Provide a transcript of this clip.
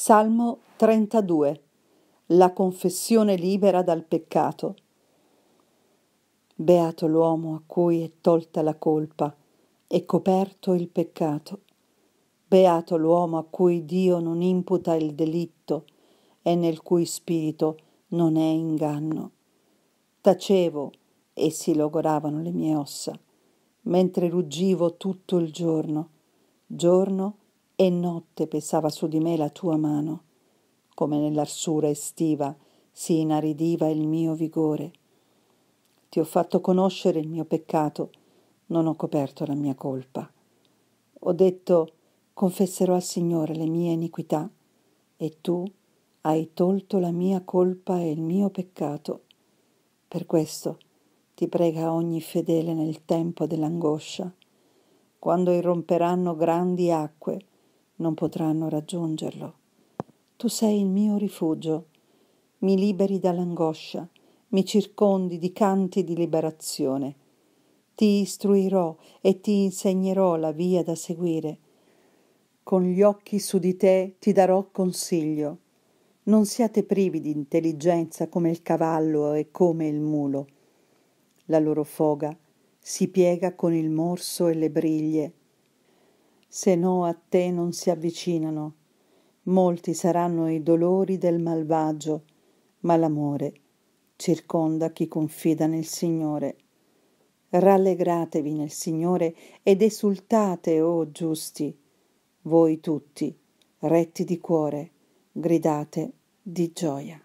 Salmo 32 La confessione libera dal peccato. Beato l'uomo a cui è tolta la colpa e coperto il peccato. Beato l'uomo a cui Dio non imputa il delitto e nel cui spirito non è inganno. Tacevo e si logoravano le mie ossa, mentre ruggivo tutto il giorno. Giorno e notte pesava su di me la tua mano, come nell'arsura estiva si inaridiva il mio vigore. Ti ho fatto conoscere il mio peccato, non ho coperto la mia colpa. Ho detto, confesserò al Signore le mie iniquità, e tu hai tolto la mia colpa e il mio peccato. Per questo ti prega ogni fedele nel tempo dell'angoscia, quando irromperanno grandi acque, non potranno raggiungerlo. Tu sei il mio rifugio, mi liberi dall'angoscia, mi circondi di canti di liberazione. Ti istruirò e ti insegnerò la via da seguire. Con gli occhi su di te ti darò consiglio. Non siate privi di intelligenza come il cavallo e come il mulo. La loro foga si piega con il morso e le briglie se no a te non si avvicinano. Molti saranno i dolori del malvagio, ma l'amore circonda chi confida nel Signore. Rallegratevi nel Signore ed esultate, o oh giusti, voi tutti, retti di cuore, gridate di gioia.